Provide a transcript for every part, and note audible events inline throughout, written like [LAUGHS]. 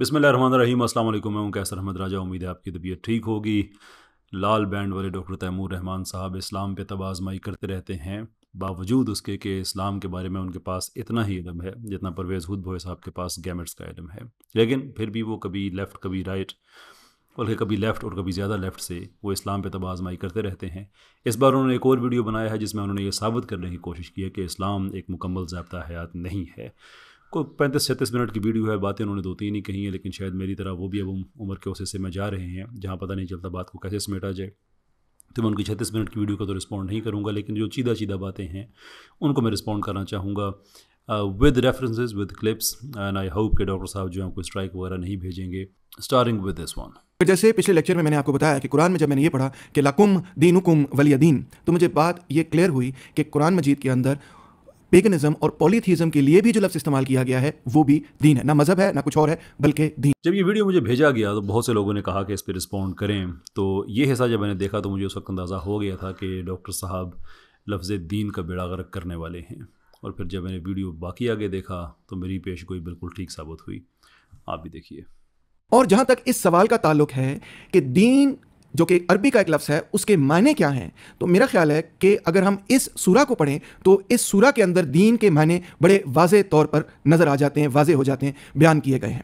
बिसमिल रहीम अस्सलाम वालेकुम मैं हूँ कैसर अहमद राजा उम्मीद है आपकी तबीयत ठीक होगी लाल बैंड वाले डॉक्टर तैमूर रहमान साहब इस्लाम पे तबाजमाई करते रहते हैं बावजूद उसके कि इस्लाम के बारे में उनके पास इतना ही इलम है जितना परवेज़ हुद भोए साहब के पास गैमेट्स का इलम है लेकिन फिर भी वो कभी लेफ़्ट कभी राइट बल्कि कभी लेफ़्ट और कभी ज़्यादा लेफ़्ट से वो इस्लाम पे तबाजमाई करते रहते हैं इस बार उन्होंने एक और वीडियो बनाया है जिसमें उन्होंने ये साबित करने की कोशिश की है कि इस्लाम एक मुकम्मल जबता हयात नहीं है कोई पैंतीस सैंतीस मिनट की वीडियो है बातें उन्होंने दो तीन ही कही हैं लेकिन शायद मेरी तरह वो भी अब उम्र के उसे से मैं जा रहे हैं जहाँ पता नहीं चलता बात को कैसे समेटा जाए तो मैं उनकी छत्तीस मिनट की वीडियो का तो रिस्पॉन्ड नहीं करूँगा लेकिन जो चीदा चीदा बातें हैं उनको मैं रिस्पॉन्ड करना चाहूँगा with references with clips and I hope के डॉक्टर साहब जो है कोई स्ट्राइक वगैरह नहीं भेजेंगे स्टारिंग विद दिस वन जैसे पिछले लेक्चर में मैंने आपको बताया कि कुरान में जब मैंने ये पढ़ा कि लकुम दीनुकुम वलिया दीन तो मुझे बात ये क्लियर हुई कि कुरान मजीद के अंदर पेगनिज्म और पॉलीथीज्म के लिए भी जो लफ्ज़ इस्तेमाल किया गया है वो भी दीन है ना मज़हब है ना कुछ और है बल्कि दीन जब ये वीडियो मुझे भेजा गया तो बहुत से लोगों ने कहा कि इस पर रिस्पॉन्ड करें तो ये हिस्सा जब मैंने देखा तो मुझे उस वक्त अंदाज़ा हो गया था कि डॉक्टर साहब लफ्ज़ दीन का बेड़ा गर्क करने वाले हैं और फिर जब मैंने वीडियो बाकी आगे देखा तो मेरी पेश गोई बिल्कुल ठीक साबित हुई आप भी देखिए और जहाँ तक इस सवाल का ताल्लुक है कि दीन जो कि अरबी का एक लफ्ज़ है उसके मायने क्या हैं तो मेरा ख्याल है कि अगर हम इस सूरा को पढ़ें तो इस सूरा के अंदर दीन के मायने बड़े वाज तौर पर नज़र आ जाते हैं वाजे हो जाते हैं बयान किए गए हैं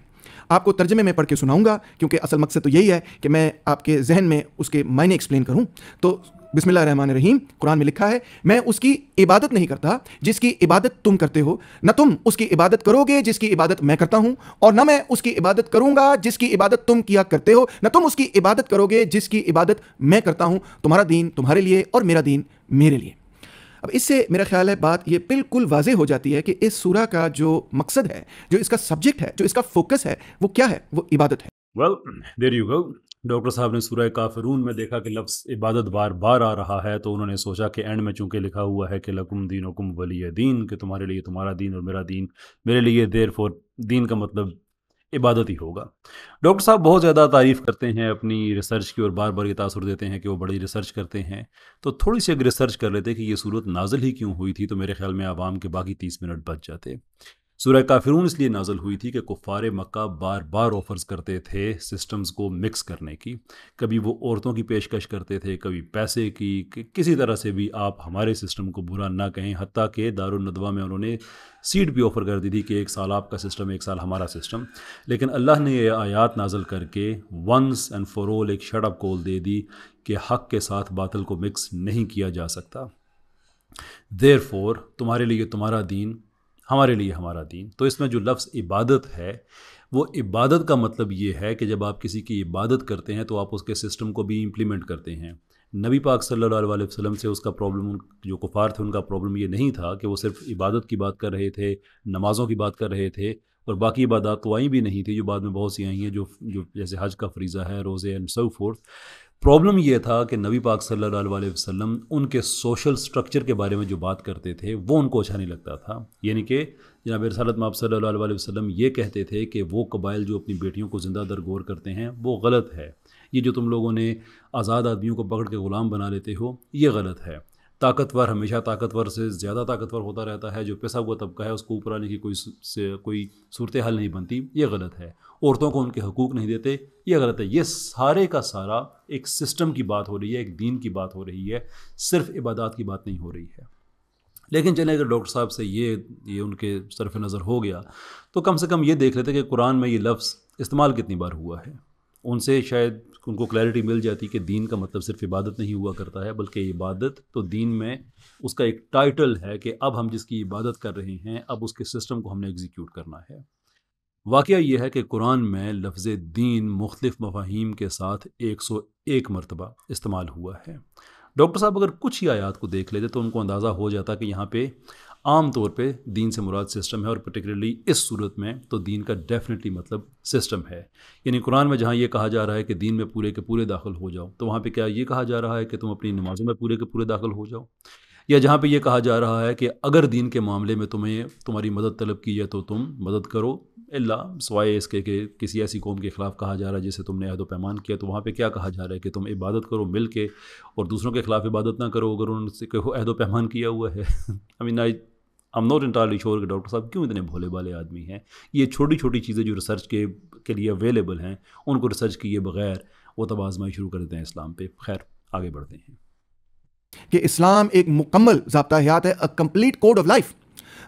आपको तर्जमे में पढ़ के सुनाऊँगा क्योंकि असल मकसद तो यही है कि मैं आपके जहन में उसके मायने एक्सप्लेन करूँ तो बिस्मिल्ल रहमान रहीम कुरान में लिखा है मैं उसकी इबादत नहीं करता जिसकी इबादत तुम करते हो न तुम उसकी इबादत करोगे जिसकी इबादत मैं करता हूं और न मैं उसकी इबादत करूंगा जिसकी इबादत तुम किया करते हो न तुम उसकी इबादत करोगे जिसकी इबादत मैं करता हूं तुम्हारा दीन तुम्हारे लिए और मेरा दीन मेरे लिए अब इससे मेरा ख्याल है बात ये बिल्कुल वाजह हो जाती है कि इस सूरा का जो मकसद है जो इसका सब्जेक्ट है जो इसका फोकस है वो क्या है वो इबादत है well there you go doctor साहब ने सूर्य काफरून में देखा कि लफ्ज़ इबादत बार बार आ रहा है तो उन्होंने सोचा कि एंड में चूंकि लिखा हुआ है कि लकुम दीन वकुम वली दीन कि तुम्हारे लिए तुम्हारा दीन और मेरा दीन मेरे लिए देर फोर दीन का मतलब इबादत ही होगा डॉक्टर साहब बहुत ज़्यादा तारीफ़ करते हैं अपनी रिसर्च की और बार बार ये तासर देते हैं कि वो बड़ी रिसर्च करते हैं तो थोड़ी सी अगर रिसर्च कर लेते कि ये सूरत नाजल ही क्यों हुई थी तो मेरे ख्याल में आवाम के बाकी तीस मिनट बच जाते सूर्य काफिरून इसलिए नाजल हुई थी कि कुफ़ार मक्का बार बार ऑफर्स करते थे सिस्टम्स को मिक्स करने की कभी वो औरतों की पेशकश करते थे कभी पैसे की कि किसी तरह से भी आप हमारे सिस्टम को बुरा ना कहें हती कि दारदवा में उन्होंने सीट भी ऑफ़र कर दी थी कि एक साल आपका सिस्टम एक साल हमारा सिस्टम लेकिन अल्लाह ने यह आयात नाजल करके वंस एंड फॉर ऑल एक शटअप कॉल दे दी कि हक के साथ बातल को मिक्स नहीं किया जा सकता देर तुम्हारे लिए तुम्हारा दीन हमारे लिए हमारा दीन तो इसमें जो लफ्ज़ इबादत है वो इबादत का मतलब ये है कि जब आप किसी की इबादत करते हैं तो आप उसके सिस्टम को भी इम्प्लीमेंट करते हैं नबी पाक सल्लल्लाहु अलैहि वसल्लम से उसका प्रॉब्लम जो कुफ़ार थे उनका प्रॉब्लम ये नहीं था कि वो सिर्फ इबादत की बात कर रहे थे नमाज़ों की बात कर रहे थे और बाकी इबादत तो आई भी नहीं थी जो बाद में बहुत सी आई हैं जो जो जैसे हज का फरीज़ा है रोज़े एंड सो फोर्थ प्रॉब्लम यह था कि नबी पाक सल्लल्लाहु अलैहि वसल्लम उनके सोशल स्ट्रक्चर के बारे में जो बात करते थे वो उनको अच्छा नहीं लगता था यानी कि जनाब रसालत माप सल्ला वसम ये कहते थे कि वो कबाइल जो अपनी बेटियों को ज़िंदा दरगोर करते हैं वो गलत है ये जो तुम लोगों ने आज़ाद आदमियों को पकड़ के ग़ुलाम बना लेते हो ये गलत है ताकतवर हमेशा ताकतवर से ज़्यादा ताकतवर होता रहता है जो पैसा हुआ तबका है उसको ऊपर आने की कोई से कोई सूरत हाल नहीं बनती ये गलत है औरतों को उनके हकूक़ नहीं देते ये गलत है ये सारे का सारा एक सिस्टम की बात हो रही है एक दीन की बात हो रही है सिर्फ इबादत की बात नहीं हो रही है लेकिन चले अगर डॉक्टर साहब से ये ये उनके सरफ नज़र हो गया तो कम से कम ये देख लेते कि कुरान में ये लफ्ज़ इस्तेमाल कितनी बार हुआ है उनसे शायद उनको क्लैरिटी मिल जाती कि दीन का मतलब सिर्फ इबादत नहीं हुआ करता है बल्कि इबादत तो दीन में उसका एक टाइटल है कि अब हम जिसकी इबादत कर रहे हैं अब उसके सिस्टम को हमने एग्जीक्यूट करना है वाक़ यह है कि कुरान में लफ्ज़ दीन मुख्तफ मफाहिम के साथ एक सौ एक मरतबा इस्तेमाल हुआ है डॉक्टर साहब अगर कुछ ही आयात को देख लेते तो उनको अंदाज़ा हो जाता कि यहाँ पे आम तौर पे दीन से मुराद सिस्टम है और पर्टिकुलरली इस सूरत में तो दीन का डेफिनेटली मतलब सिस्टम है यानी कुरान में जहाँ ये कहा जा रहा है कि दीन में पूरे के पूरे दाखिल हो जाओ तो वहाँ पे क्या ये कहा जा रहा है कि तुम अपनी नमाज़ों में पूरे के पूरे दाखिल हो जाओ या जहाँ पे ये कहा जा रहा है कि अगर दीन के मामले में तुम्हें तुम्हारी मदद तलब की है तो तुम मदद करो अल्ला सवाए इसके कि किसी ऐसी कौम के ख़िलाफ़ कहा जा रहा है जिसे तुमने अहद पैमान किया तो वहाँ पे क्या कहा जा रहा है कि तुम इबादत करो मिल के और दूसरों के ख़िलाफ़ इबादत ना करो अगर उनसे अहद पैमान किया हुआ है आई mean I am not entirely sure के डॉक्टर साहब क्यों इतने भोले भाले आदमी हैं ये छोटी छोटी चीज़ें जो रिसर्च के के लिए अवेलेबल हैं उनको रिसर्च किए बगैर वो तब आजमाई शुरू कर देते हैं इस्लाम पे खैर आगे बढ़ते हैं कि इस्लाम एक मुकम्मल जबता हयात है a complete code of life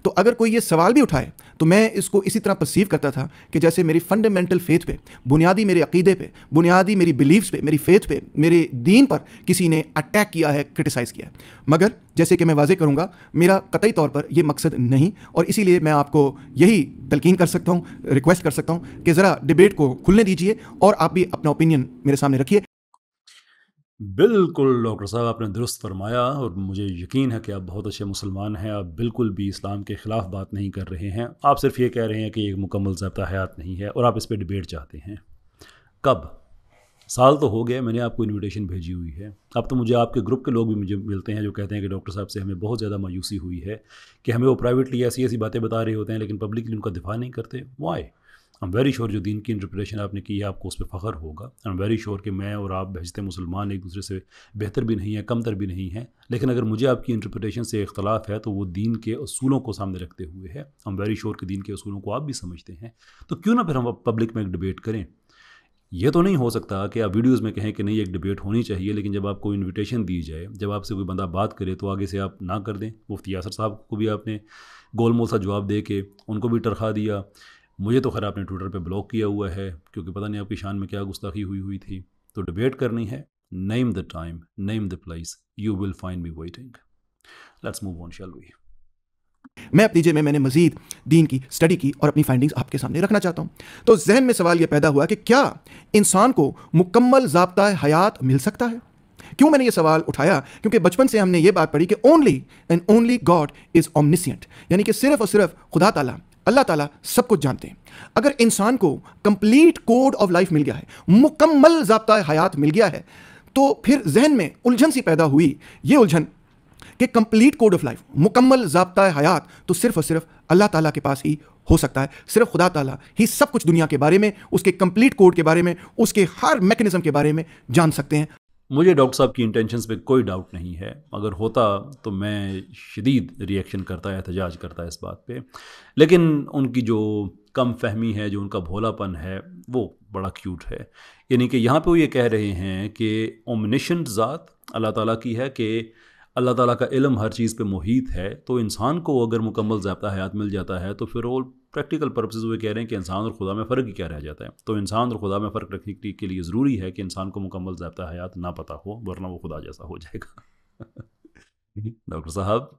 तो अगर कोई ये सवाल भी उठाए तो मैं इसको इसी तरह परसीव करता था कि जैसे मेरी फंडामेंटल फेथ पे बुनियादी मेरे अकीदे पे बुनियादी मेरी बिलीव्स पे मेरी फेथ पे मेरे दीन पर किसी ने अटैक किया है क्रिटिसाइज़ किया है मगर जैसे कि मैं वाजे करूँगा मेरा कतई तौर पर यह मकसद नहीं और इसीलिए मैं आपको यही तलकिन कर सकता हूँ रिक्वेस्ट कर सकता हूँ कि ज़रा डिबेट को खुलने दीजिए और आप भी अपना ओपिनियन मेरे सामने रखिए बिल्कुल डॉक्टर साहब आपने दुरुस्त फरमाया और मुझे यकीन है कि आप बहुत अच्छे मुसलमान हैं आप बिल्कुल भी इस्लाम के ख़िलाफ़ बात नहीं कर रहे हैं आप सिर्फ ये कह रहे हैं कि एक मुकम्मल जबता हयात नहीं है और आप इस पर डिबेट चाहते हैं कब साल तो हो गया मैंने आपको इनविटेशन भेजी हुई है अब तो मुझे आपके ग्रुप के लोग भी मुझे मिलते हैं जो कहते हैं कि डॉक्टर साहब से हमें बहुत ज़्यादा मायूसी हुई है कि हमें वो प्राइवेटली ऐसी ऐसी बातें बता रहे होते हैं लेकिन पब्लिकली उनका दिफा नहीं करते why I am very sure जो दीन की इंटरप्रटेशन आपने की है आपको उस पर फ़ख्र होगा आई एम वेरी श्योर कि मैं और आप भेजते मुसलमान एक दूसरे से बेहतर भी नहीं है कमतर भी नहीं है लेकिन अगर मुझे आपकी इंटरप्रटेशन से इख्तलाफ है तो वो दीन के असूलों को सामने रखते हुए है आई एम वेरी श्योर कि दीन के असूलों को आप भी समझते हैं तो क्यों ना फिर हम पब्लिक में एक डिबेट करें ये तो नहीं हो सकता कि आप वीडियोस में कहें कि नहीं एक डिबेट होनी चाहिए लेकिन जब आपको इनविटेशन दी जाए जब आपसे कोई बंदा बात करे तो आगे से आप ना कर दें मुफ्ती यासर साहब को भी आपने गोलमोल सा जवाब दे के उनको भी टरखा दिया मुझे तो खैर आपने ट्विटर पे ब्लॉक किया हुआ है क्योंकि पता नहीं आपकी शान में क्या गुस्ताखी हुई हुई थी तो डिबेट करनी है name the time name the place you will find me waiting let's move on shall we मैं अपनी जेब में मैंने मजीद दीन की स्टडी की और अपनी फाइंडिंग्स आपके सामने रखना चाहता हूँ तो जहन में सवाल यह पैदा हुआ कि क्या इंसान को मुकम्मल जबता हयात मिल सकता है क्यों मैंने ये सवाल उठाया क्योंकि बचपन से हमने ये बात पढ़ी कि only and only God is omniscient यानी कि सिर्फ और सिर्फ खुदा ताला अल्लाह ताला सब कुछ जानते हैं अगर इंसान को कंप्लीट कोड ऑफ लाइफ मिल गया है मुकम्मल जबता हयात मिल गया है तो फिर जहन में उलझन सी पैदा हुई ये उलझन कि कंप्लीट कोड ऑफ लाइफ मुकम्मल जबता हयात तो सिर्फ और सिर्फ अल्लाह ताला के पास ही हो सकता है सिर्फ खुदा ताला ही सब कुछ दुनिया के बारे में उसके कंप्लीट कोड के बारे में उसके हर मैकेनिज्म के बारे में जान सकते हैं मुझे डॉक्टर साहब की इंटेंशंस पे कोई डाउट नहीं है अगर होता तो मैं शदीद रिएक्शन करता एहतजाज करता इस बात पे लेकिन उनकी जो कम फहमी है जो उनका भोलापन है वो बड़ा क्यूट है यानी कि यहाँ पे वो ये कह रहे हैं कि ओमनिशन ज़ात अल्लाह ताला की है कि अल्लाह ताला का इलम हर चीज़ पे मुहित है तो इंसान को अगर मुकम्मल जब्ता हयात मिल जाता है तो फिर वो प्रैक्टिकल पर्पसेज वे कह रहे हैं कि इंसान और खुदा में फ़र्क ही क्या रह जाता है तो इंसान और खुदा में फ़र्क रखने के लिए ज़रूरी है कि इंसान को मुकम्मल जबता हयात ना पता हो वरना वो खुदा जैसा हो जाएगा [LAUGHS] डॉक्टर साहब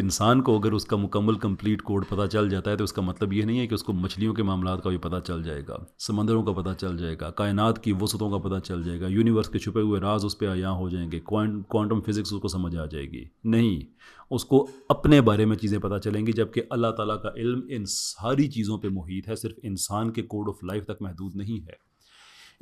इंसान को अगर उसका मुकम्मल कंप्लीट कोड पता चल जाता है तो उसका मतलब यह नहीं है कि उसको मछलियों के मामला का भी पता चल जाएगा समंदरों का पता चल जाएगा कायनात की वसतों का पता चल जाएगा यूनिवर्स के छुपे हुए राज उस पर आया हो जाएंगे क्वांटम फिज़िक्स उसको समझ आ जाएगी नहीं उसको अपने बारे में चीज़ें पता चलेंगी जबकि अल्लाह ताला का इल्म इन सारी चीज़ों पे मुहित है सिर्फ इंसान के कोड ऑफ लाइफ तक महदूद नहीं है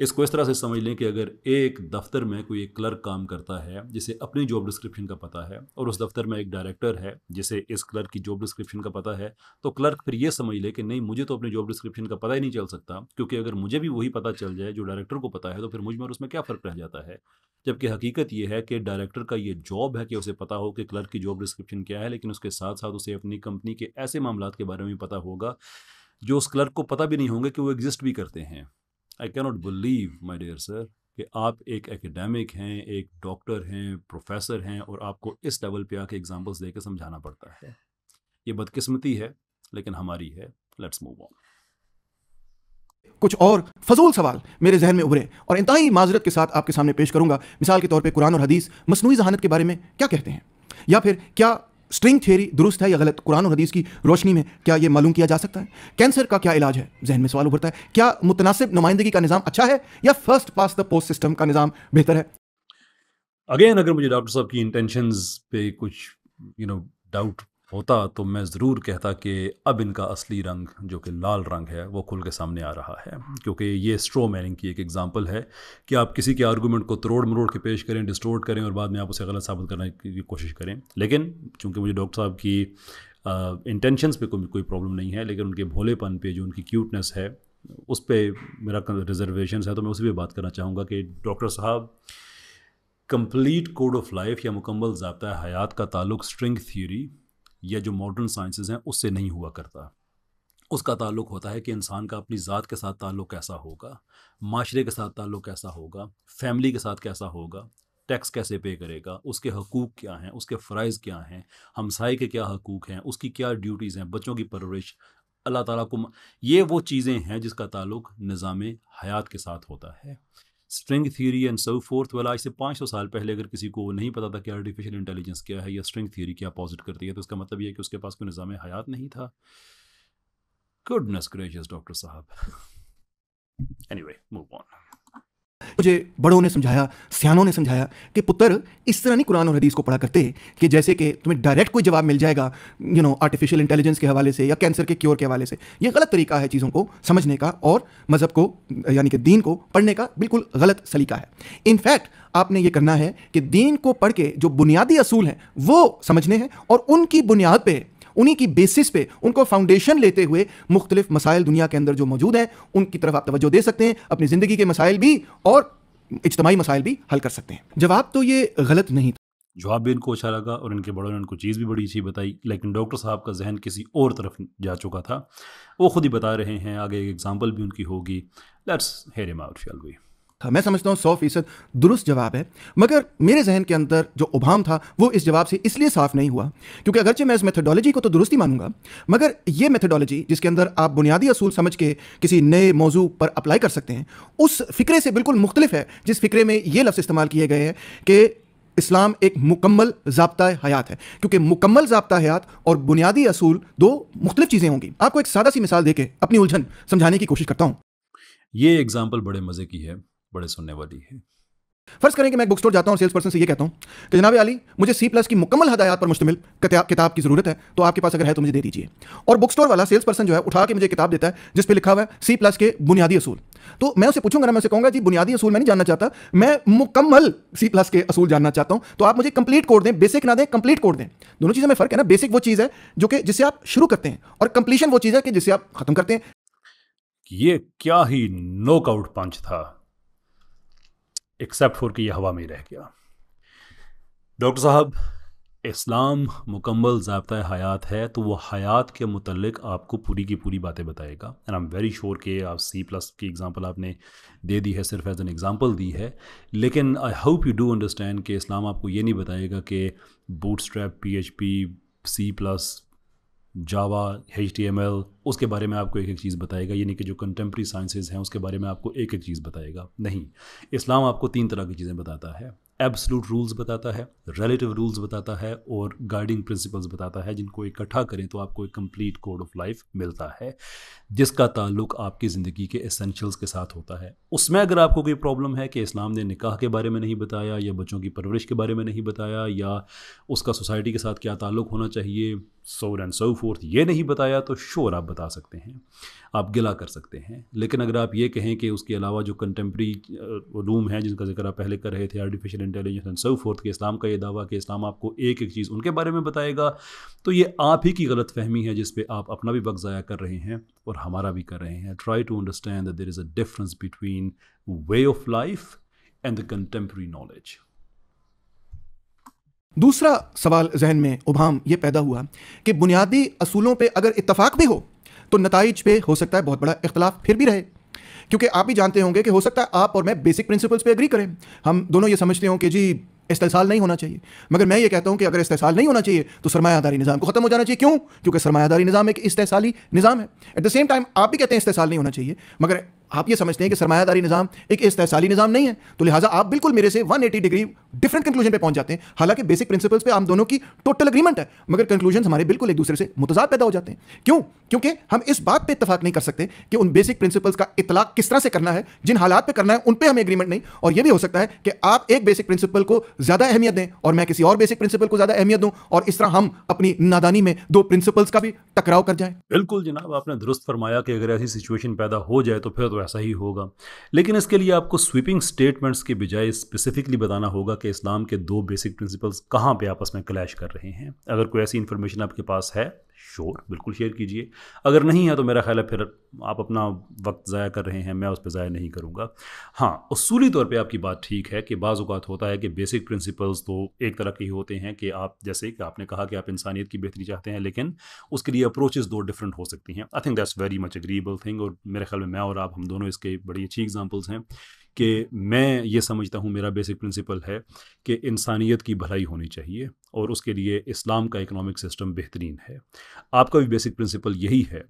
इसको इस तरह से समझ लें कि अगर एक दफ्तर में कोई एक क्लर्क काम करता है जिसे अपनी जॉब डिस्क्रिप्शन का पता है और उस दफ्तर में एक डायरेक्टर है जिसे इस क्लर्क की जॉब डिस्क्रिप्शन का पता है तो क्लर्क फिर ये समझ ले कि नहीं मुझे तो अपनी जॉब डिस्क्रिप्शन का पता ही नहीं चल सकता क्योंकि अगर मुझे भी वही पता चल जाए जो डायरेक्टर को पता है तो फिर मुझ में और उसमें क्या फ़र्क रह जाता है जबकि हकीकत यह है कि डायरेक्टर का ये जॉब है कि उसे पता हो कि क्लर्क की जॉब डिस्क्रिप्शन क्या है लेकिन उसके साथ साथ उसे अपनी कंपनी के ऐसे मामला के बारे में पता होगा जो उस क्लर्क को पता भी नहीं होंगे कि वो एग्जिस्ट भी करते हैं I cannot believe my dear sir कि आप एक एकेडमिक हैं एक डॉक्टर हैं प्रोफेसर हैं और आपको इस लेवल पे आके एग्जांपल्स दे के समझाना पड़ता है ये बदकिस्मती है लेकिन हमारी है लेट्स मूव ऑन कुछ और फजूल सवाल मेरे जहन में उभरे और इंतहाई माजरत के साथ आपके सामने पेश करूंगा मिसाल के तौर पर कुरान और हदीस मसनू जहानत के बारे में क्या कहते हैं या फिर क्या स्ट्रिंग थ्योरी दुरुस्त है या गलत कुरान और हदीस की रोशनी में क्या यह मालूम किया जा सकता है कैंसर का क्या इलाज है जहन में सवाल उभरता है क्या मुतनासिब नुमाइंदगी का निज़ाम अच्छा है या first past the post system का निज़ाम बेहतर है अगेन अगर मुझे डॉक्टर साहब की इंटेंशंस पे कुछ यू नो डाउट होता तो मैं ज़रूर कहता कि अब इनका असली रंग जो कि लाल रंग है वो खुल के सामने आ रहा है क्योंकि ये स्ट्रो मैनिंग की एक एग्ज़ाम्पल है कि आप किसी के आर्गूमेंट को तोड़ मरोड़ के पेश करें डिस्टोर्ट करें और बाद में आप उसे गलत साबित करने की कोशिश करें लेकिन चूँकि मुझे डॉक्टर साहब की इंटेंशनस पर कोई कोई प्रॉब्लम नहीं है लेकिन उनके भोलेपन पे जो उनकी क्यूटनेस है उस पर मेरा रिजर्वेशन है तो मैं उसी पर बात करना चाहूँगा कि डॉक्टर साहब कंप्लीट कोड ऑफ लाइफ या मुकम्मल जबता हयात का ताल्लुक स्ट्रिंग थ्योरी या जो मॉडर्न साइंसेज हैं उससे नहीं हुआ करता उसका ताल्लुक होता है कि इंसान का अपनी ज़ात के साथ ताल्लुक कैसा होगा माशरे के साथ ताल्लुक कैसा होगा फैमिली के साथ कैसा होगा टैक्स कैसे पे करेगा उसके हकूक़ क्या हैं उसके फ़रज़ क्या हैं हमसाई के क्या हकूक़ हैं उसकी क्या ड्यूटीज़ हैं बच्चों की परवरिश अल्लाह ताला को ये वो चीज़ें हैं जिसका ताल्लुक निज़ाम हयात के साथ होता है string theory and so forth वाला आज से पाँच सौ साल पहले अगर किसी को नहीं पता था कि आर्टिफिशियल इंटेलिजेंस क्या है या स्ट्रिंग थ्योरी क्या पॉजिट करती है तो उसका मतलब यह है कि उसके पास कोई निज़ाम हयात नहीं था गुडनेस ग्रेजियस डॉक्टर साहब एनी वे मूव ऑन मुझे बड़ों ने समझाया सियानों ने समझाया कि पुत्र इस तरह नहीं कुरान और हदीस को पढ़ा करते कि जैसे कि तुम्हें डायरेक्ट कोई जवाब मिल जाएगा यू नो आर्टिफिशियल इंटेलिजेंस के हवाले से या कैंसर के क्योर के हवाले से ये गलत तरीका है चीज़ों को समझने का और मज़हब को यानी कि दीन को पढ़ने का बिल्कुल गलत सलीका है इनफैक्ट आपने ये करना है कि दीन को पढ़ के जो बुनियादी असूल हैं वो समझने हैं और उनकी बुनियाद पर उन्हीं की बेसिस पे उनको फाउंडेशन लेते हुए मुख्तलिफ मसाइल दुनिया के अंदर जो मौजूद हैं उनकी तरफ आप तवज्जो दे सकते हैं अपनी ज़िंदगी के मसाइल भी और इज्तमाही मसाइल भी हल कर सकते हैं जवाब तो ये गलत नहीं था जवाब भी इनको अच्छा लगा और इनके बड़ों ने उनको चीज़ भी बड़ी अच्छी बताई लेकिन डॉक्टर साहब का जहन किसी और तरफ जा चुका था वो खुद ही बता रहे हैं आगे एक एग्ज़ाम्पल भी उनकी होगी let's hair am out shall we था मैं समझता हूँ सौ फीसद दुरुस्त जवाब है मगर मेरे जहन के अंदर जो उभाम था वो इस जवाब से इसलिए साफ नहीं हुआ क्योंकि अगरचे मैं इस मेथडोलॉजी को तो दुरुस्ती मानूंगा मगर ये मेथडोलॉजी जिसके अंदर आप बुनियादी असूल समझ के किसी नए मौजू पर अप्लाई कर सकते हैं उस फिक्रे से बिल्कुल मुख्तलिफ है जिस फिक्रे में ये लफ्ज़ इस्तेमाल किए गए हैं कि इस्लाम एक मुकम्मल जबता हयात है क्योंकि मुकम्मल जबता हयात और बुनियादी असूल दो मुख्तलिफ चीज़ें होंगी आपको एक सादा सी मिसाल देके अपनी उलझन समझाने की कोशिश करता हूँ ये एग्ज़ाम्पल बड़े मज़े की है बड़े सुनने वाली है फर्ज करें कि मैं बुक स्टोर जाता हूँ सेल्स पर्सन से ये कहता हूँ कि जनाब अली मुझे सी प्लस की मुकम्मल हदायत पर मुश्तमिल किताब की ज़रूरत है तो आपके पास अगर है तो मुझे दे दीजिए और बुक स्टोर वाला सेल्स पर्सन जो है उठा के मुझे किताब देता है जिस पर लिखा हुआ है सी प्लस के बुनियादी असूल तो मैं उसे पूछूंगा ना मैं उसे कहूंगा जी बुनियादी असूल मैं नहीं जानना चाहता मैं मुकम्मल सी प्लस के असूल जानना चाहता हूँ तो आप मुझे कंप्लीट कोड दें बेसिक ना दें कंप्लीट कोड दें दोनों चीज़ों में फ़र्क है ना बेसिक वो चीज़ है जो कि जिसे आप शुरू करते हैं और कंप्लीशन वो चीज़ है कि जिसे आप ख़त्म करते हैं ये क्या ही नोकआउट पंच था एक्सेप्ट फॉर कि यह हवा में रह गया डॉक्टर साहब इस्लाम मुकम्मल जबता हयात है तो वो हयात के मतलब आपको पूरी की पूरी बातें बताएगा and I am very sure कि आप सी प्लस की एग्ज़ाम्पल आपने दे दी है सिर्फ एज एन एग्ज़ाम्पल दी है लेकिन I hope you do understand कि इस्लाम आपको ये नहीं बताएगा कि bootstrap P H P C plus Java H उसके बारे में आपको एक एक चीज़ बताएगा यानी कि जो कंटेम्प्रेरी साइंसेज हैं उसके बारे में आपको एक एक चीज़ बताएगा नहीं इस्लाम आपको तीन तरह की चीज़ें बताता है एब्सलूट रूल्स बताता है रिलेटिव रूल्स बताता है और गाइडिंग प्रिंसिपल्स बताता है जिनको इकट्ठा करें तो आपको एक कंप्लीट कोड ऑफ लाइफ मिलता है जिसका ताल्लुक आपकी ज़िंदगी के एसेंशियल्स के साथ होता है उसमें अगर आपको कोई प्रॉब्लम है कि इस्लाम ने निकाह के बारे में नहीं बताया या बच्चों की परवरिश के बारे में नहीं बताया या उसका सोसाइटी के साथ क्या ताल्लुक होना चाहिए सो एंड सो फोर्थ ये नहीं बताया तो श्योर आप बता सकते हैं आप गिला कर सकते हैं लेकिन अगर आप ये कहें कि उसके अलावा जो कंटेम्प्री रूम है जिनका जिक्र आप पहले कर रहे थे artificial intelligence and so forth के इस्लाम का ये दावा कि इस्लाम आपको एक एक चीज़ उनके बारे में बताएगा तो ये आप ही की गलत फहमी है जिस पर आप अपना भी वक्त ज़ाया कर रहे हैं और हमारा भी कर रहे हैं try to understand that there is a difference between way of life and the contemporary knowledge दूसरा सवाल जहन में उभाम यह पैदा हुआ कि बुनियादी असूलों पे अगर इतफाक भी हो तो नतज पे हो सकता है बहुत बड़ा इख्तलाफ फिर भी रहे क्योंकि आप भी जानते होंगे कि हो सकता है आप और मैं बेसिक प्रिंसिपल्स पे एग्री करें हम दोनों ये समझते हो कि जी इस्तेसाल नहीं होना चाहिए मगर मैं ये कहता हूँ कि अगर इस्तेसाल नहीं होना चाहिए तो सरमायादारी निज़ाम को खत्म हो जाना चाहिए क्यों क्योंकि सरमायादारी निज़ाम एक इस्तेसाली निज़ाम है एट द सेम टाइम आप भी कहते हैं इस्तेसाल नहीं होना चाहिए मगर आप ये समझते हैं कि सरमायादारी निज़ाम एक इस्तेसाली निज़ाम नहीं है तो लिहाजा आप बिल्कुल मेरे से 180 डिग्री डिफरेंट कंक्लूजन पे पहुंच जाते हैं हालांकि बेसिक प्रिंसिपल्स पे आप दोनों की टोटल अग्रीमेंट है मगर कंक्लूजन हमारे बिल्कुल एक दूसरे से मुतजाद पैदा हो जाते हैं क्यों क्योंकि हम इस बात पर इतफाक नहीं कर सकते कि उन बेसिक प्रिंसिपल्स का इतलाक किस तरह से करना है जिन हालात पर करना है उन पर हमें एग्रीमेंट नहीं और यह भी हो सकता है कि आप एक बेसिक प्रिंसिपल को ज़्यादा अहमियत दें और मैं किसी और बेसिक प्रिंसिपल को ज़्यादा अहमियत दूँ और इस तरह हम अपनी नादानी में दो प्रिंसिपल्स का भी टकराव कर जाए बिल्कुल जनाब आपने दुरुस्त फरमाया कि अगर ऐसी सिचुएशन पैदा हो जाए तो फिर तो ऐसा ही होगा लेकिन इसके लिए आपको स्वीपिंग स्टेटमेंट्स के बजाय स्पेसिफिकली बताना होगा कि इस्लाम के दो बेसिक प्रिंसिपल्स कहाँ पर आपस में क्लैश कर रहे हैं अगर कोई ऐसी इन्फॉर्मेशन आपके पास है श्योर बिल्कुल शेयर कीजिए अगर नहीं है तो मेरा ख्याल है फिर आप अपना वक्त ज़ाया कर रहे हैं मैं उस पर ज़ाया नहीं करूँगा हाँ असूली तौर पर आपकी बात ठीक है कि बाज़ात होता है कि बेसिक प्रिंसिपल्स तो एक तरह के ही होते हैं कि आप जैसे कि आपने कहा कि आप इंसानियत की बेहतरी चाहते हैं लेकिन उसके लिए अप्रोचेज़ दो डिफरेंट हो सकती हैं I think that's very much agreeable thing और मेरे ख्याल में मैं और आप हम दोनों इसके बड़ी अच्छी एग्जाम्पल्स हैं कि मैं ये समझता हूँ मेरा बेसिक प्रिंसिपल है कि इंसानियत की भलाई होनी चाहिए और उसके लिए इस्लाम का इकोनॉमिक सिस्टम बेहतरीन है आपका भी बेसिक प्रिंसिपल यही है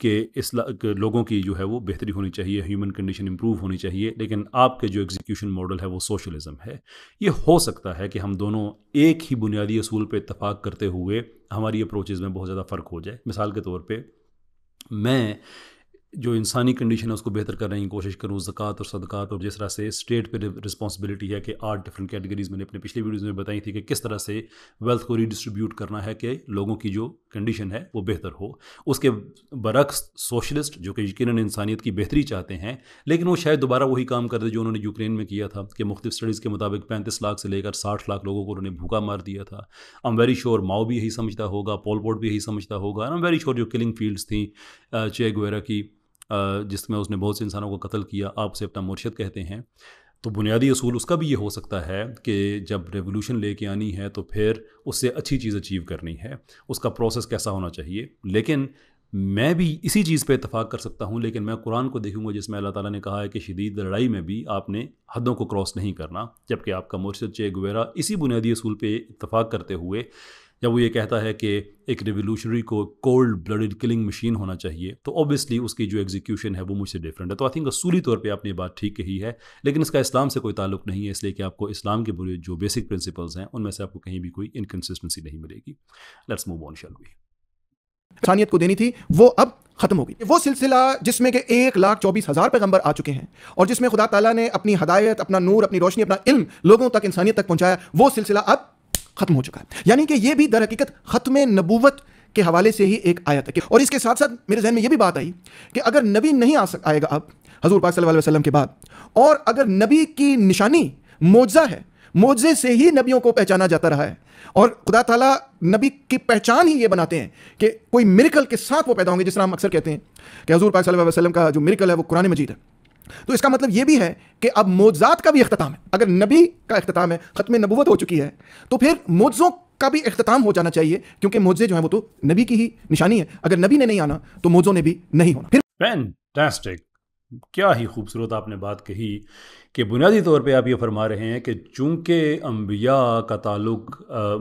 कि इस लोगों की जो है वो बेहतरी होनी चाहिए ह्यूमन कंडीशन इम्प्रूव होनी चाहिए लेकिन आपके जो एग्जीक्यूशन मॉडल है वो सोशलिज़म है ये हो सकता है कि हम दोनों एक ही बुनियादी असूल पर इतफाक़ करते हुए हमारी अप्रोचेज़ में बहुत ज़्यादा फ़र्क हो जाए मिसाल के तौर पर मैं जो इंसानी कंडीशन है उसको बेहतर करने की कोशिश करूँ जक़ात और सदक़ात और जिस तरह से स्टेट पर रिस्पॉन्सिबिलिटी है कि आठ डिफरेंट कैटेगरीज़ मैंने अपने पिछले वीडियोज़ में बताई थी कि किस तरह से वेल्थ को रीडिस्ट्रीब्यूट करना है कि लोगों की जो कंडीशन है वो बेहतर हो उसके बरक्स सोशलिस्ट जो कि यकीन इंसानियत की बेहतरी चाहते हैं लेकिन वो शायद दोबारा वही काम कर दे जो उन्होंने यूक्रेन में किया था कि मुख्तु स्टडीज़ के मुताबिक पैंतीस लाख से लेकर साठ लाख लोगों को उन्होंने भूखा मार दिया था आम एम वेरी श्योर माओ भी यही समझता होगा पोलपोट भी यही समझता होगा आम एम वेरी श्योर जो किलिंग फील्ड्स थी चेक वगैरह की जिसमें उसने बहुत से इंसानों को कत्ल किया आप उसे अपना मुर्शद कहते हैं तो बुनियादी असूल उसका भी ये हो सकता है कि जब रेवोल्यूशन लेके आनी है तो फिर उससे अच्छी चीज़ अचीव करनी है उसका प्रोसेस कैसा होना चाहिए लेकिन मैं भी इसी चीज़ पे इतफाक़ कर सकता हूँ लेकिन मैं कुरान को देखूंगा जिसमें अल्लाह ताला ने कहा है कि शदीद लड़ाई में भी आपने हदों को क्रॉस नहीं करना जबकि आपका मुर्शद चे गुवेरा इसी बुनियादी असूल पर इतफाक़ करते हुए जब वो ये कहता है कि एक रिवोल्यूशनरी को कोल्ड ब्लडेड किलिंग मशीन होना चाहिए तो ऑब्वियसली उसकी जो एग्जीक्यूशन है वो मुझसे डिफरेंट है तो आई थिंक असूली तौर पर आपने ये बात ठीक कही है लेकिन इसका इस्लाम से कोई ताल्लुक नहीं है इसलिए कि आपको इस्लाम के बुरे जो बेसिक प्रिंसिपल्स हैं उनमें से आपको कहीं भी कोई इनकन्सिस्टेंसी नहीं मिलेगी let's move on shall we इंसानियत को देनी थी वो अब खत्म हो गई वो सिलसिला जिसमें कि एक लाख चौबीस हज़ार पैगंबर आ चुके हैं और जिसमें खुदा ताला ने अपनी हदायत अपना नूर अपनी रोशनी अपना इल्म लोगों तक इंसानियत तक पहुंचाया वो सिलसिला अब खत्म हो चुका है यानी कि यह भी दर हकीकत ख़त्म नबूवत के हवाले से ही एक आयत है और इसके साथ साथ मेरे जहन में यह भी बात आई कि अगर नबी नहीं आ सक आएगा अब हजूर पाक सल्लल्लाहु अलैहि वसल्लम के बाद और अगर नबी की निशानी मोजा है मोजे से ही नबियों को पहचाना जाता रहा है और खुदा ताला नबी की पहचान ही ये बनाते हैं कि कोई मिरकल के साथ वो पैदा होंगे जिस तरह हम अक्सर कहते हैं कि हजूर पाक सल्लल्लाहु अलैहि वसल्लम का जो मिरकल है वो कुरान मजीद है तो इसका मतलब यह भी है कि अब मोजात का भी अख्ताम है अगर नबी का अख्ताम है ख़त्म नबूवत हो चुकी है तो फिर मोज़ों का भी अख्ताम हो जाना चाहिए क्योंकि मोजे जो है वो तो नबी की ही निशानी है अगर नबी ने नहीं आना तो मोज़ों ने भी नहीं होना फिर Fantastic. क्या ही खूबसूरत आपने बात कही कि बुनियादी तौर पे आप ये फरमा रहे हैं कि चूंकि अम्बिया का ताल्लुक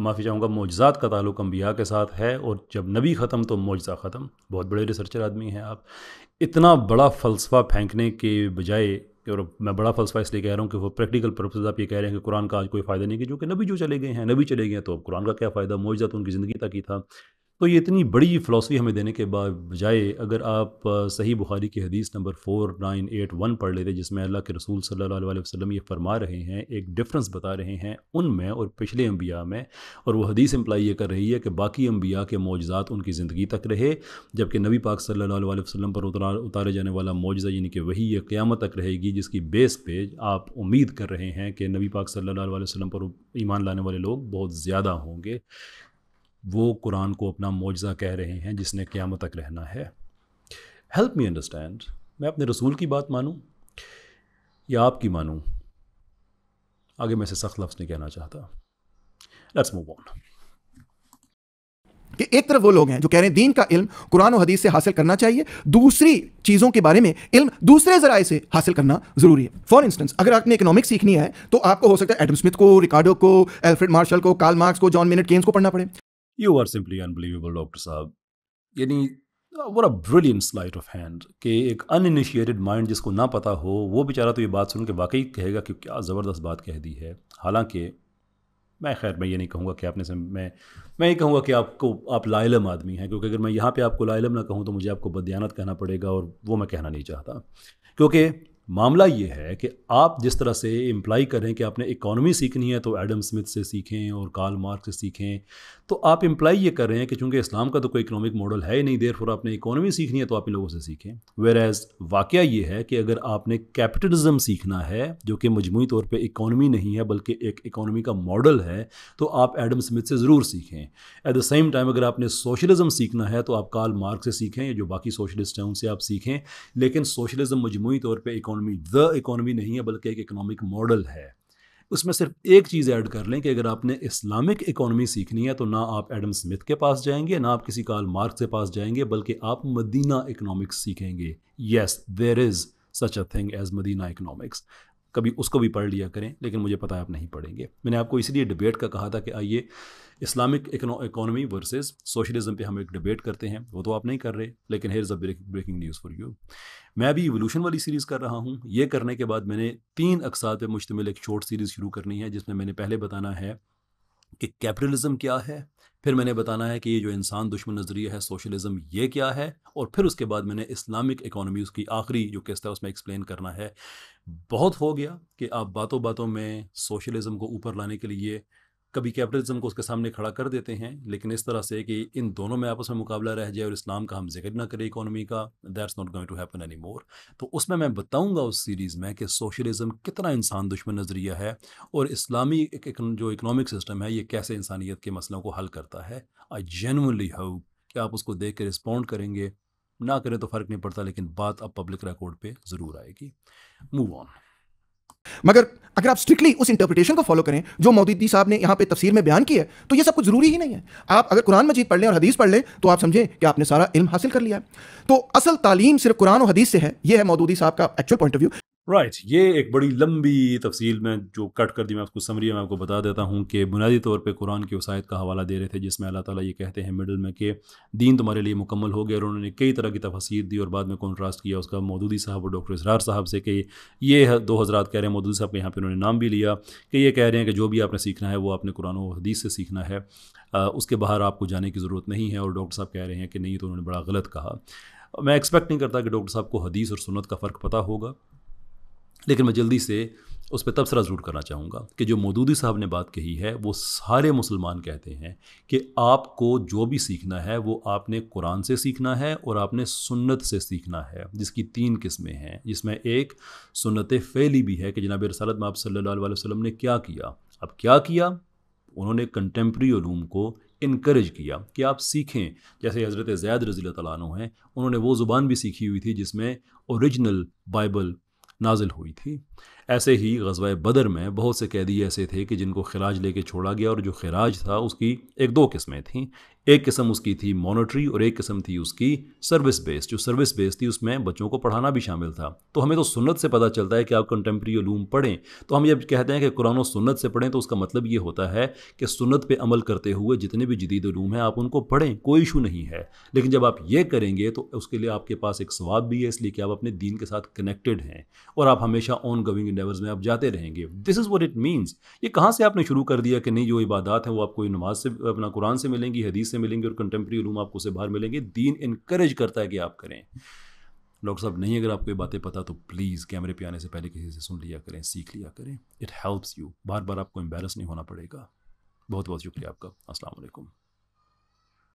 माफ़ी चाहूँगा मोजात का ताल्लुक अम्बिया के साथ है और जब नबी ख़त्म तो मोजा ख़त्म बहुत बड़े रिसर्चर आदमी हैं आप इतना बड़ा फ़लसफ़ा फेंकने के बजाय और मैं बड़ा फ़लसफ़ा इसलिए कह रहा हूँ कि वो प्रैक्टिकल पर्पज आप ये कह रहे हैं कि कुरान का आज कोई फ़ायदा नहीं कि जो कि नबी जो चले गए हैं नबी चले गए हैं तो अब कुरान का क्या फ़ायदा मोजा तो उनकी ज़िंदगी तक ही था तो ये इतनी बड़ी फ़िलासफ़ी हमें देने के बजाय अगर आप सही बुखारी की हदीस number four nine eight one पढ़ लेते जिसमें अल्लाह के रसूल सल्लल्लाहु अलैहि वसल्लम ये फरमा रहे हैं एक डिफरेंस बता रहे हैं उनमें और पिछले अम्बिया में और वह हदीस इम्प्लाई ये कर रही है कि बाकी अम्बिया के मौजात उनकी ज़िंदगी तक रहे जबकि नबी पाक सल्ला वसलम पर उतारे जाने वाला मौजा यानी कि वही ये क़्यामत तक रहेगी जिसकी बेस पे आप उम्मीद कर रहे हैं कि नबी पाक सल्ला वसलम पर ईमान लाने वाले लोग बहुत ज़्यादा होंगे वो कुरान को अपना मुआजा कह रहे हैं जिसने क़्यामत तक रहना है हेल्प मी अंडरस्टैंड मैं अपने रसूल की बात मानूँ या आपकी मानूँ आगे मैं से सख्त लफ्ज़ नहीं कहना चाहता लेट्स मूव ऑन कि एक तरफ वो लोग हैं जो कह रहे हैं दीन का इल्म कुरान और हदीस से हासिल करना चाहिए दूसरी चीज़ों के बारे में इल्म दूसरे जराए से हासिल करना जरूरी है फॉर इंस्टेंस अगर आपने इकोनॉमिक्स सीखनी है तो आपको हो सकता है एडम स्मिथ को रिकार्डो को एल्फ्रेड मार्शल को कार्ल मार्क्स को जॉन मिनट केन्स को पढ़ना पड़े you are simply unbelievable doctor साहब यानी what a brilliant sleight of hand कि एक अनइनिशिएटेड माइंड जिसको ना पता हो वो बेचारा तो ये बात सुन के वाकई कहेगा कि क्या ज़बरदस्त बात कह दी है हालांकि मैं खैर मैं ये नहीं कहूँगा कि आपने से मैं मैं ये कहूँगा कि आपको आप लाइलम आदमी हैं क्योंकि अगर मैं यहाँ पे आपको लाइलम ना कहूँ तो मुझे आपको बदयानत कहना पड़ेगा और वो मैं कहना नहीं चाहता क्योंकि मामला ये है कि आप जिस तरह से इम्प्लाई करें कि आपने इकोनॉमी सीखनी है तो एडम स्मिथ से सीखें और कार्ल मार्क से सीखें तो आप इम्प्लाई ये कर रहे हैं कि चूंकि इस्लाम का तो कोई इकोनॉमिक मॉडल है ही नहीं देर फिर आपने इकोनॉमी सीखनी है तो आप इन लोगों से सीखें वेर एज़ वाक़ ये है कि अगर आपने कैपिटलिज़म सीखना है जो कि मजमू तौर पर इकोनॉमी नहीं है बल्कि एक इकोनॉमी का मॉडल है तो आप एडम स्मिथ से ज़रूर सीखें एट द सेम टाइम अगर आपने सोशलिज़म सीखना है तो आप कार्ल मार्क से सीखें या जो बाकी सोशलिस्ट हैं उनसे आप सीखें लेकिन सोशलिज़म मजमू तौर पर इकोनॉमी द इकोनॉमी नहीं है बल्कि एक इकोनॉमिक मॉडल है उसमें सिर्फ एक चीज़ ऐड कर लें कि अगर आपने इस्लामिक इकोनॉमी सीखनी है तो ना आप एडम स्मिथ के पास जाएंगे ना आप किसी काल मार्क के पास जाएंगे बल्कि आप मदीना इकोनॉमिक्स सीखेंगे yes there is such a thing as Madina economics कभी उसको भी पढ़ लिया करें लेकिन मुझे पता है आप नहीं पढ़ेंगे मैंने आपको इसलिए डिबेट का कहा था कि आइए इस्लामिक इकोनॉमी वर्सेस सोशलिज्म पे हम एक डिबेट करते हैं वो तो आप नहीं कर रहे लेकिन here is a breaking news for you मैं अभी इवोल्यूशन वाली सीरीज़ कर रहा हूँ ये करने के बाद मैंने तीन अकसात पर मुश्तमिल एक शॉर्ट सीरीज़ शुरू करनी है जिसमें मैंने पहले बताना है कि कैपिटलिज्म क्या है फिर मैंने बताना है कि ये जो इंसान दुश्मन नज़रिया है सोशलिज्म ये क्या है और फिर उसके बाद मैंने इस्लामिक इकोनॉमी उसकी आखिरी जो किस्त है उसमें एक्सप्लेन करना है बहुत हो गया कि आप बातों बातों में सोशलिज्म को ऊपर लाने के लिए कभी कैपिटलिज्म को उसके सामने खड़ा कर देते हैं लेकिन इस तरह से कि इन दोनों में आपस में मुकाबला रह जाए और इस्लाम का हम जिक्र ना करें इकोनॉमी का that's not going to happen anymore तो उसमें मैं बताऊंगा उस सीरीज़ में कि सोशलिज्म कितना इंसान दुश्मन नज़रिया है और इस्लामी एक, एक, जो इकनॉमिक सिस्टम है ये कैसे इंसानियत के मसलों को हल करता है आई जेनवनली होप कि आप उसको देख के रिस्पॉन्ड करेंगे ना करें तो फ़र्क नहीं पड़ता लेकिन बात अब पब्लिक रिकॉर्ड पर ज़रूर आएगी मूव ऑन मगर अगर आप स्ट्रिक्टली उस इंटरप्रिटेशन को फॉलो करें जो मोदी साहब ने यहाँ पे तफसीर में बयान किया है तो ये सब कुछ जरूरी ही नहीं है आप अगर कुरान मजीद पढ़ लें और हदीस पढ़ लें तो आप समझें कि आपने सारा इल्म हासिल कर लिया है तो असल तालीम सिर्फ कुरान और हदीस से है यह है मोदी साहब का actual point of view right right, ये एक बड़ी लंबी तफसील में जो कट कर दी मैं आपको समरी मैं आपको बता देता हूँ कि बुनियादी तौर पे कुरान की वसायत का हवाला दे रहे थे जिसमें अल्लाह ताला ये कहते हैं मिडल में कि दीन तुम्हारे लिए मुकम्मल हो गया और उन्होंने कई तरह की तफसीर दी और बाद में कॉन्ट्रास्ट किया उसका मौदूदी साहब और डॉक्टर इसरार साहब से कि ये दो हज़रा कह रहे हैं मौदूदी साहब के यहाँ पर उन्होंने नाम भी लिया कि ये कह रहे हैं कि जो भी आपने सीखना है वो आपने कुरान हदीस से सीखना है उसके बाहर आपको जाने की ज़रूरत नहीं है और डॉक्टर साहब कह रहे हैं कि नहीं तो उन्होंने बड़ा गलत कहा मैं एक्सपेक्ट नहीं करता कि डॉक्टर साहब को हदीस और सुनत का फ़र्क पता होगा लेकिन मैं जल्दी से उस पर तबसरा ज़रूर करना चाहूँगा कि जो मदूदी साहब ने बात कही है वो सारे मुसलमान कहते हैं कि आपको जो भी सीखना है वो आपने कुरान से सीखना है और आपने सुन्नत से सीखना है जिसकी तीन किस्में हैं जिसमें एक सुन्नत फ़ैली भी है कि जनाब रसालत माप सल्ला वसलम ने क्या किया अब क्या किया उन्होंने कंटेम्प्री ूम को इनक्रेज किया कि आप सीखें जैसे हज़रत जैद रज़ी हैं उन्होंने वो ज़ुबान भी सीखी हुई थी जिसमें ओरिजिनल बाइबल नाजिल हुई थी ऐसे ही गजवा बदर में बहुत से कैदी ऐसे थे कि जिनको खराज लेके छोड़ा गया और जो खराज था उसकी एक दो किस्में थीं एक किस्म उसकी थी मॉनिटरी और एक किस्म थी उसकी सर्विस बेस्ड जो सर्विस बेस्ड थी उसमें बच्चों को पढ़ाना भी शामिल था तो हमें तो सुन्नत से पता चलता है कि आप कंटेम्प्रेरी लूम पढ़ें तो हम जब कहते हैं कि कुरान और सुन्नत से पढ़ें तो उसका मतलब ये होता है कि सुन्नत पे अमल करते हुए जितने भी जदीद लूम हैं आप उनको पढ़ें कोई इशू नहीं है लेकिन जब आप ये करेंगे तो उसके लिए आपके पास एक स्वाब भी है इसलिए कि आप अपने दीन के साथ कनेक्टेड हैं और आप हमेशा ऑन गविंग इंडेवर्स में आप जाते रहेंगे this is what it means ये कहाँ से आपने शुरू कर दिया कि नहीं जो इबादत हैं वो आपको नमाज से अपना कुरान से मिलेंगी हदीस से मिलेंगे और कंटेम्प्रेरी रूम आपको उसे बाहर मिलेंगे दीन इनक्रेज करता है कि आप करें डॉक्टर साहब नहीं अगर आपको ये बातें पता तो प्लीज़ कैमरे पे आने से पहले किसी से सुन लिया करें सीख लिया करें इट हेल्प्स यू बार बार आपको एम्बेरस नहीं होना पड़ेगा बहुत बहुत शुक्रिया आपका असलकुम